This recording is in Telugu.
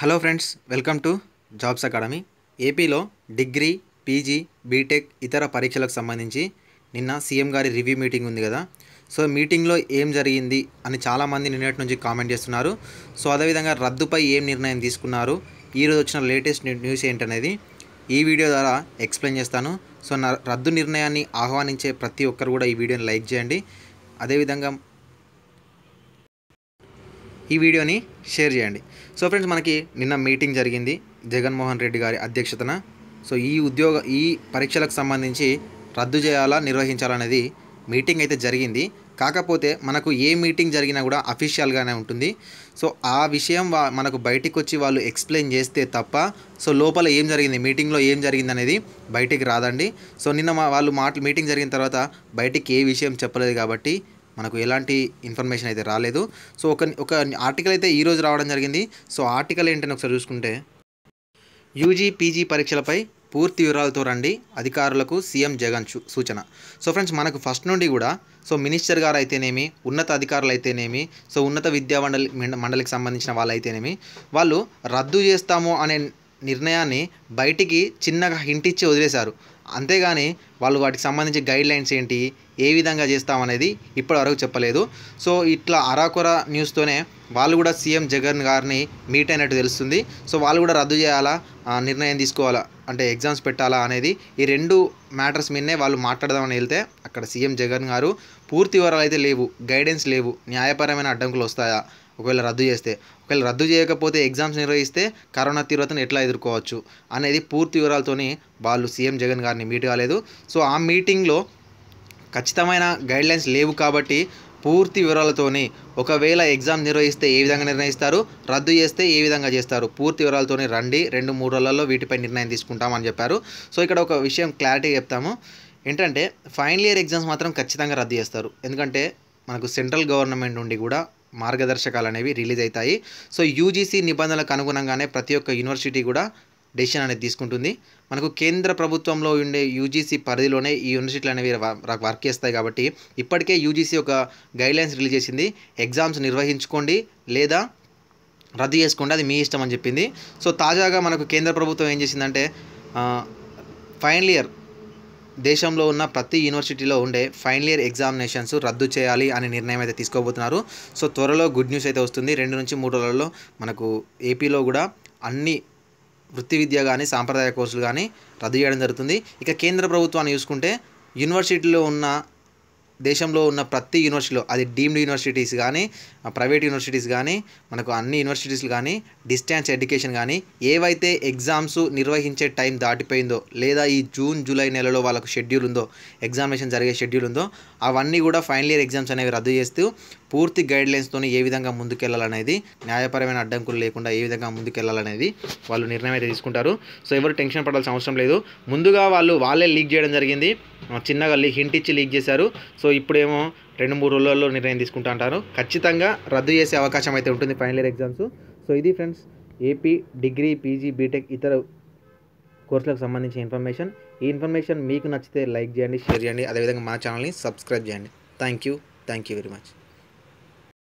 hello friends welcome to jobs academy ఏపీలో డిగ్రీ పీజీ బీటెక్ ఇతర పరీక్షలకు సంబంధించి నిన్న సీఎం గారి రివ్యూ మీటింగ్ ఉంది కదా సో మీటింగ్లో ఏం జరిగింది అని చాలామంది నిన్నటి నుంచి కామెంట్ చేస్తున్నారు సో అదేవిధంగా రద్దుపై ఏం నిర్ణయం తీసుకున్నారు ఈరోజు వచ్చిన లేటెస్ట్ న్యూస్ ఏంటనేది ఈ వీడియో ద్వారా ఎక్స్ప్లెయిన్ చేస్తాను సో రద్దు నిర్ణయాన్ని ఆహ్వానించే ప్రతి ఒక్కరు కూడా ఈ వీడియోని లైక్ చేయండి అదేవిధంగా ఈ వీడియోని షేర్ చేయండి సో ఫ్రెండ్స్ మనకి నిన్న మీటింగ్ జరిగింది జగన్మోహన్ రెడ్డి గారి అధ్యక్షతన సో ఈ ఉద్యోగ ఈ పరీక్షలకు సంబంధించి రద్దు చేయాలా నిర్వహించాలనేది మీటింగ్ అయితే జరిగింది కాకపోతే మనకు ఏ మీటింగ్ జరిగినా కూడా అఫీషియల్గానే ఉంటుంది సో ఆ విషయం మనకు బయటికి వచ్చి వాళ్ళు ఎక్స్ప్లెయిన్ చేస్తే తప్ప సో లోపల ఏం జరిగింది మీటింగ్లో ఏం జరిగింది అనేది బయటికి రాదండి సో నిన్న వాళ్ళు మాట మీటింగ్ జరిగిన తర్వాత బయటికి ఏ విషయం చెప్పలేదు కాబట్టి మనకు ఎలాంటి ఇన్ఫర్మేషన్ అయితే రాలేదు సో ఒక ఒక ఆర్టికల్ అయితే ఈరోజు రావడం జరిగింది సో ఆర్టికల్ ఏంటని ఒకసారి చూసుకుంటే యూజీ పీజీ పరీక్షలపై పూర్తి వివరాలతో రండి అధికారులకు సీఎం జగన్ సూచన సో ఫ్రెండ్స్ మనకు ఫస్ట్ నుండి కూడా సో మినిస్టర్ గారు అయితేనేమి ఉన్నత అధికారులు అయితేనేమి సో ఉన్నత విద్యా మండలి మండలికి సంబంధించిన వాళ్ళు అయితేనేమి వాళ్ళు రద్దు చేస్తాము అనే నిర్ణయాన్ని బయటికి చిన్నగా హింటిచ్చి వదిలేశారు అంతేగాని వాళ్ళు వాటికి సంబంధించి గైడ్ లైన్స్ ఏంటి ఏ విధంగా చేస్తామనేది ఇప్పటివరకు చెప్పలేదు సో ఇట్లా అరాకొర న్యూస్తోనే వాళ్ళు కూడా సీఎం జగన్ గారిని మీట్ అయినట్టు తెలుస్తుంది సో వాళ్ళు కూడా రద్దు చేయాలా నిర్ణయం తీసుకోవాలా అంటే ఎగ్జామ్స్ పెట్టాలా అనేది ఈ రెండు మ్యాటర్స్ మీదనే వాళ్ళు మాట్లాడదామని వెళ్తే అక్కడ సీఎం జగన్ గారు పూర్తి వివరాలు అయితే లేవు గైడెన్స్ లేవు న్యాయపరమైన అడ్డంకులు వస్తాయా ఒకవేళ రద్దు చేస్తే ఒకవేళ రద్దు చేయకపోతే ఎగ్జామ్స్ నిర్వహిస్తే కరోనా తీవ్రతను ఎట్లా ఎదుర్కోవచ్చు అనేది పూర్తి వివరాలతోని వాళ్ళు సీఎం జగన్ గారిని మీట్ కాలేదు సో ఆ మీటింగ్లో ఖచ్చితమైన గైడ్లైన్స్ లేవు కాబట్టి పూర్తి వివరాలతోని ఒకవేళ ఎగ్జామ్ నిర్వహిస్తే ఏ విధంగా నిర్ణయిస్తారు రద్దు చేస్తే ఏ విధంగా చేస్తారు పూర్తి వివరాలతోనే రండి రెండు మూడు రోజులలో వీటిపై నిర్ణయం తీసుకుంటామని చెప్పారు సో ఇక్కడ ఒక విషయం క్లారిటీ చెప్తాము ఏంటంటే ఫైనల్ ఇయర్ ఎగ్జామ్స్ మాత్రం ఖచ్చితంగా రద్దు చేస్తారు ఎందుకంటే మనకు సెంట్రల్ గవర్నమెంట్ నుండి కూడా మార్గదర్శకాలు అనేవి రిలీజ్ అవుతాయి సో యూజీసీ నిబంధనలకు అనుగుణంగానే ప్రతి ఒక్క యూనివర్సిటీ కూడా డెసిషన్ అనేది తీసుకుంటుంది మనకు కేంద్ర ప్రభుత్వంలో ఉండే యూజీసీ పరిధిలోనే ఈ యూనివర్సిటీలు అనేవి వర్క్ చేస్తాయి కాబట్టి ఇప్పటికే యూజీసీ ఒక గైడ్లైన్స్ రిలీజ్ చేసింది ఎగ్జామ్స్ నిర్వహించుకోండి లేదా రద్దు చేసుకోండి అది మీ ఇష్టం అని చెప్పింది సో తాజాగా మనకు కేంద్ర ప్రభుత్వం ఏం చేసిందంటే ఫైనల్ ఇయర్ దేశంలో ఉన్న ప్రతి యూనివర్సిటీలో ఉండే ఫైనల్ ఇయర్ ఎగ్జామినేషన్స్ రద్దు చేయాలి అనే నిర్ణయం అయితే తీసుకోబోతున్నారు సో త్వరలో గుడ్ న్యూస్ అయితే వస్తుంది రెండు నుంచి మూడు రోజుల్లో మనకు ఏపీలో కూడా అన్ని వృత్తి విద్య కానీ సాంప్రదాయ కోర్సులు కానీ రద్దు చేయడం జరుగుతుంది ఇక కేంద్ర ప్రభుత్వాన్ని చూసుకుంటే యూనివర్సిటీలో ఉన్న దేశంలో ఉన్న ప్రతి యూనివర్సిటీలో అది డీమ్డ్ యూనివర్సిటీస్ కానీ ప్రైవేట్ యూనివర్సిటీస్ కానీ మనకు అన్ని యూనివర్సిటీస్లు కానీ డిస్టెన్స్ ఎడ్యుకేషన్ కానీ ఏవైతే ఎగ్జామ్స్ నిర్వహించే టైం దాటిపోయిందో లేదా ఈ జూన్ జూలై నెలలో వాళ్ళకు షెడ్యూల్ ఉందో ఎగ్జామినేషన్ జరిగే షెడ్యూల్ ఉందో అవన్నీ కూడా ఫైనల్ ఇయర్ ఎగ్జామ్స్ అనేవి రద్దు చేస్తూ పూర్తి గైడ్లైన్స్తో ఏ విధంగా ముందుకెళ్లాలనేది న్యాయపరమైన అడ్డంకులు లేకుండా ఏ విధంగా ముందుకెళ్లాలనేది వాళ్ళు నిర్ణయం అయితే తీసుకుంటారు సో ఎవరు టెన్షన్ పడాల్సిన అవసరం లేదు ముందుగా వాళ్ళు వాళ్ళే లీక్ చేయడం జరిగింది చిన్నగా లీక్ హింట్ ఇచ్చి లీక్ చేశారు సో ఇప్పుడేమో రెండు మూడు రోజుల్లో నిర్ణయం తీసుకుంటా అంటారు ఖచ్చితంగా రద్దు చేసే అవకాశం అయితే ఉంటుంది ఫైనల్ ఇయర్ ఎగ్జామ్స్ సో ఇది friends AP degree PG BTech ఇతర కోర్సులకు సంబంధించిన ఇన్ఫర్మేషన్ ఈ ఇన్ఫర్మేషన్ మీకు నచ్చితే లైక్ చేయండి షేర్ చేయండి అదేవిధంగా మా ఛానల్ని సబ్స్క్రైబ్ చేయండి thank you thank you very much